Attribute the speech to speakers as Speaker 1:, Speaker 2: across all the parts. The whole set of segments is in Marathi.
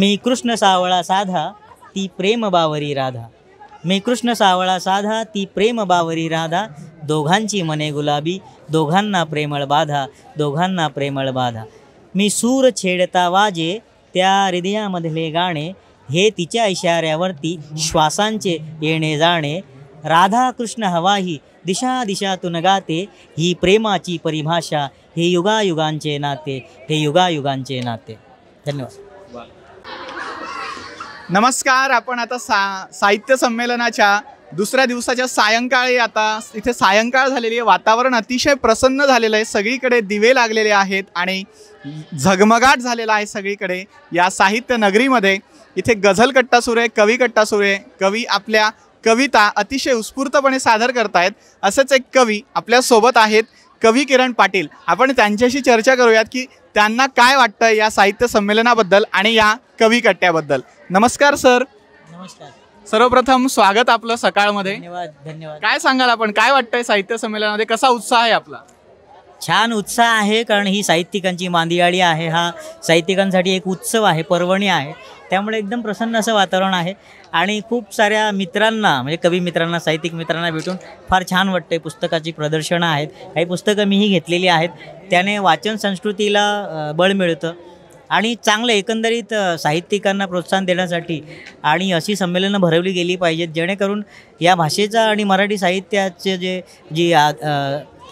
Speaker 1: मी कृष्ण सावळा साधा ती प्रेम बावरी राधा मी कृष्ण सावळा साधा ती प्रेम बावरी राधा दोघांची मने गुलाबी दोघांना प्रेमळ बाधा दोघांना प्रेमळ बाधा मी सूर छेडता वाजे त्या हृदयामधले गाणे हे तिच्या इशाऱ्यावरती श्वासांचे येणे जाणे राधा कृष्ण हवाही दिशा दिशातून गाते ही प्रेमाची परिभाषा हे युगायुगांचे नाते हे युगायुगांचे नाते धन्यवाद नमस्कार आपण आता सा साहित्य संमेलनाच्या
Speaker 2: दुसऱ्या दिवसाच्या सायंकाळी आता इथे सायंकाळ झालेली आहे वातावरण अतिशय प्रसन्न झालेलं आहे सगळीकडे दिवे लागलेले आहेत आणि झगमगाट झालेला आहे सगळीकडे या साहित्य नगरीमध्ये इथे गझल कट्टा सुरू आहे कवी कट्टा सुरू आहे कवी आपल्या कविता अतिशय उत्स्फूर्तपणे सादर करतायत असंच एक कवी आपल्यासोबत आहेत कवी किरण पाटील आपण त्यांच्याशी चर्चा करूयात की त्यांना काय वाटतं या साहित्य संमेलनाबद्दल आणि या कवी कट्ट्याबद्दल नमस्कार सर नमस्कार सर्वप्रथम स्वागत आपलं सकाळमध्ये धन्यवाद धन्यवाद काय सांगाल आपण काय वाटतंय साहित्य संमेलनामध्ये कसा उत्साह आहे
Speaker 1: आपला छान उत्साह आहे कारण ही साहित्यिकांची मांदियाळी आहे हा साहित्यिकांसाठी एक उत्सव आहे पर्वणी आहे त्यामुळे एकदम प्रसन्न असं वातावरण आहे आणि खूप साऱ्या मित्रांना म्हणजे कवी मित्रांना साहित्यिक मित्रांना भेटून फार छान वाटते पुस्तकाची प्रदर्शनं आहेत काही पुस्तकं मीही घेतलेली आहेत त्याने वाचन संस्कृतीला बळ मिळतं आणि चांगलं एकंदरीत साहित्यिकांना प्रोत्साहन देण्यासाठी आणि अशी संमेलनं भरवली गेली पाहिजेत जेणेकरून या भाषेचा आणि मराठी साहित्याचे जे जी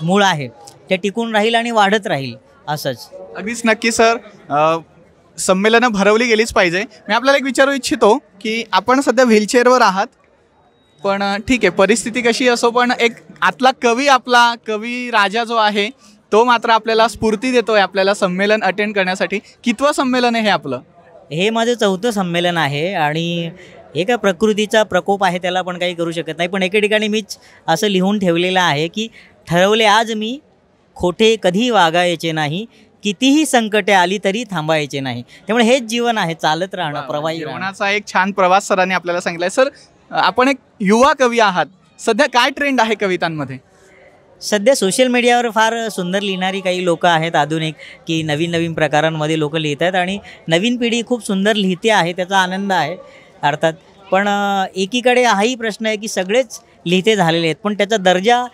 Speaker 1: मूळ आहे ते टिकून राहील आणि वाढत राहील असंच अगदीच नक्की सर संमेलनं भरवली
Speaker 2: गेलीच पाहिजे मी आपल्याला एक विचारू इच्छितो की आपण सध्या व्हीलचेअरवर आहात पण ठीक आहे परिस्थिती कशी असो पण एक आतला कवी आपला कवी राजा जो आहे तो
Speaker 1: मात्र आपल्याला स्फूर्ती देतो आहे आपल्याला संमेलन अटेंड करण्यासाठी कितवं संमेलन आहे हे आपलं हे माझं चौथं संमेलन आहे आणि हे का प्रकृतीचा प्रकोप आहे त्याला पण काही करू शकत नाही पण एके ठिकाणी मीच असं लिहून ठेवलेलं आहे की ठरवले आज मी खोटे कधी वागायचे नाही कितीही संकटे आली तरी थांबायचे नाही त्यामुळे हेच जीवन आहे चालत राहणं प्रवाही जीवनाचा एक छान प्रवास सरांनी आपल्याला सांगितलाय सर आपण एक युवा कवी आहात सध्या काय ट्रेंड आहे कवितांमध्ये सध्या सोशल मीडियावर फार सुंदर लिहिणारी काही लोकं आहेत आधुनिक की नवीन नवीन प्रकारांमध्ये लोक लिहित आहेत आणि नवीन पिढी खूप सुंदर लिहिते आहे त्याचा आनंद आहे अर्थात पण एकीकडे हाही प्रश्न आहे की सगळेच लिहिते झालेले आहेत पण त्याचा दर्जा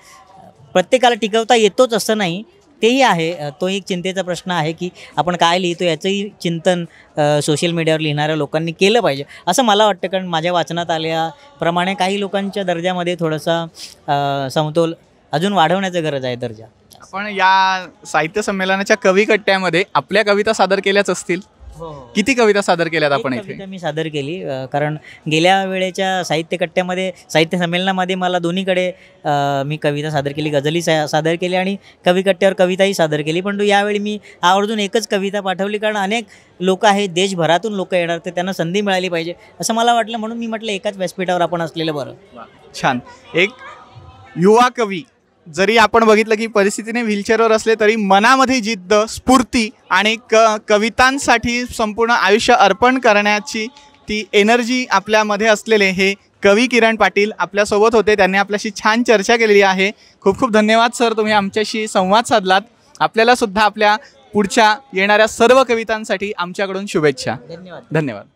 Speaker 1: प्रत्येकाला टिकवता येतोच असं नाही तेही आहे तो एक चिंतेचा प्रश्न आहे की आपण काय लिहितो याचंही चिंतन सोशल मीडियावर लिहिणाऱ्या लोकांनी केलं पाहिजे असं मला वाटतं कारण माझ्या वाचनात आल्याप्रमाणे काही लोकांच्या दर्जामध्ये थोडासा समतोल अजून वाढवण्याची गरज आहे दर्जा
Speaker 2: पण या
Speaker 1: साहित्य संमेलनाच्या कवी कट्ट्यामध्ये आपल्या कविता सादर केल्याच असतील हो. किती कविता सादर केल्यात आपण इथे मी सादर केली कारण गेल्या वेळेच्या साहित्य कट्ट्यामध्ये साहित्य संमेलनामध्ये मला दोन्हीकडे मी कविता सादर केली गझली सादर केली आणि कवी कट्ट्यावर कविताही सादर केली पण यावेळी मी आवर्जून एकच कविता पाठवली कारण अनेक लोक आहेत देशभरातून लोक येणार ते त्यांना संधी मिळाली पाहिजे असं मला वाटलं म्हणून मी म्हटलं एकाच व्यासपीठावर आपण असलेलं बरं छान एक युवा कवी जरी आपण बघितलं की परिस्थितीने व्हीलचेअरवर असले
Speaker 2: तरी मनामध्ये जिद्द स्फूर्ती आणि क कवितांसाठी संपूर्ण आयुष्य अर्पण करण्याची ती एनर्जी आपल्यामध्ये असलेले हे कवी किरण पाटील आपल्यासोबत होते त्यांनी आपल्याशी छान चर्चा केलेली आहे खूप खूप धन्यवाद सर तुम्ही आमच्याशी संवाद साधलात आपल्याला सुद्धा आपल्या पुढच्या येणाऱ्या सर्व कवितांसाठी आमच्याकडून शुभेच्छा धन्यवाद धन्यवाद